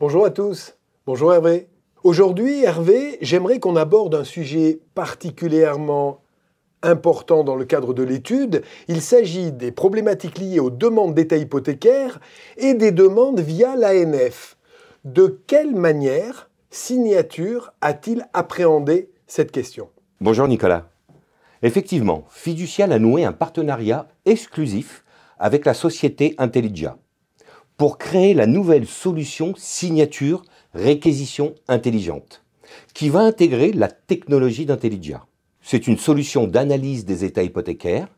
Bonjour à tous. Bonjour Hervé. Aujourd'hui, Hervé, j'aimerais qu'on aborde un sujet particulièrement important dans le cadre de l'étude. Il s'agit des problématiques liées aux demandes d'état hypothécaire et des demandes via l'ANF. De quelle manière Signature a-t-il appréhendé cette question Bonjour Nicolas. Effectivement, Fiducial a noué un partenariat exclusif avec la société Intelligia pour créer la nouvelle solution signature réquisition intelligente, qui va intégrer la technologie d'Intelligia. C'est une solution d'analyse des états hypothécaires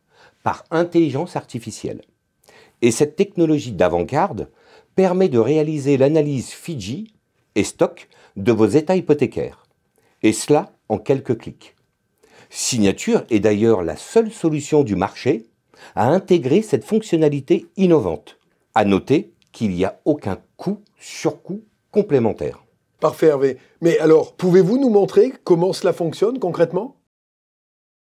par intelligence artificielle. Et cette technologie d'avant-garde permet de réaliser l'analyse Fiji et stock de vos états hypothécaires. Et cela en quelques clics. Signature est d'ailleurs la seule solution du marché à intégrer cette fonctionnalité innovante. À noter qu'il n'y a aucun coût, coût complémentaire. Parfait Hervé. Mais alors, pouvez-vous nous montrer comment cela fonctionne concrètement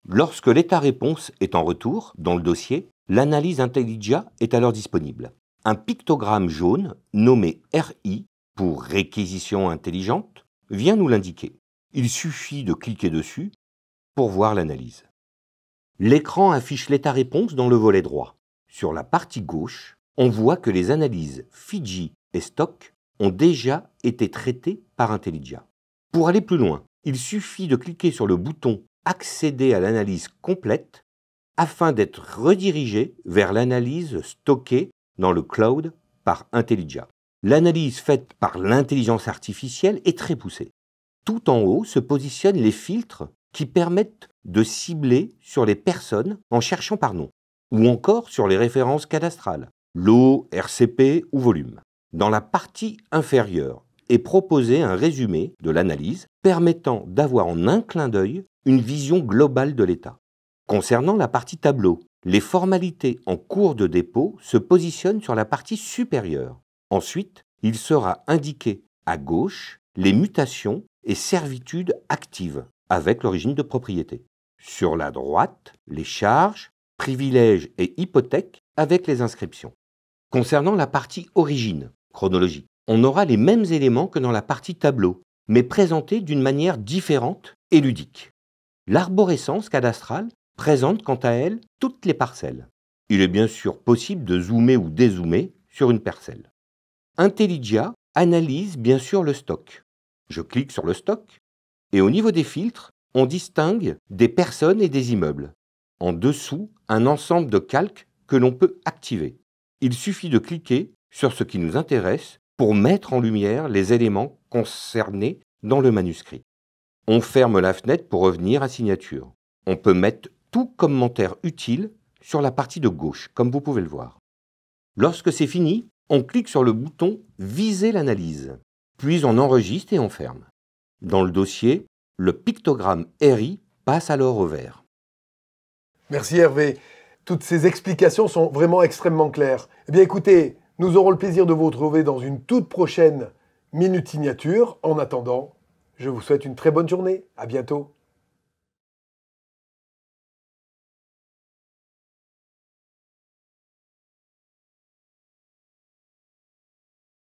Lorsque l'état-réponse est en retour dans le dossier, l'analyse Intelligia est alors disponible. Un pictogramme jaune, nommé RI pour réquisition intelligente, vient nous l'indiquer. Il suffit de cliquer dessus pour voir l'analyse. L'écran affiche l'état-réponse dans le volet droit. Sur la partie gauche, on voit que les analyses Fiji et Stock ont déjà été traitées par IntelliJ. Pour aller plus loin, il suffit de cliquer sur le bouton Accéder à l'analyse complète afin d'être redirigé vers l'analyse stockée dans le cloud par IntelliJ. L'analyse faite par l'intelligence artificielle est très poussée. Tout en haut se positionnent les filtres qui permettent de cibler sur les personnes en cherchant par nom, ou encore sur les références cadastrales, lot, RCP ou volume. Dans la partie inférieure est proposé un résumé de l'analyse permettant d'avoir en un clin d'œil une vision globale de l'état. Concernant la partie tableau, les formalités en cours de dépôt se positionnent sur la partie supérieure. Ensuite, il sera indiqué à gauche les mutations et servitudes actives avec l'origine de propriété. Sur la droite, les charges, privilèges et hypothèques avec les inscriptions. Concernant la partie origine chronologie, on aura les mêmes éléments que dans la partie tableau, mais présentés d'une manière différente et ludique. L'arborescence cadastrale présente quant à elle toutes les parcelles. Il est bien sûr possible de zoomer ou dézoomer sur une parcelle. Intelligia analyse bien sûr le stock. Je clique sur le stock et au niveau des filtres, on distingue des personnes et des immeubles. En dessous, un ensemble de calques que l'on peut activer il suffit de cliquer sur ce qui nous intéresse pour mettre en lumière les éléments concernés dans le manuscrit. On ferme la fenêtre pour revenir à signature. On peut mettre tout commentaire utile sur la partie de gauche, comme vous pouvez le voir. Lorsque c'est fini, on clique sur le bouton Viser l'analyse, puis on enregistre et on ferme. Dans le dossier, le pictogramme RI passe alors au vert. Merci Hervé toutes ces explications sont vraiment extrêmement claires. Eh bien écoutez, nous aurons le plaisir de vous retrouver dans une toute prochaine minute signature. En attendant, je vous souhaite une très bonne journée. À bientôt.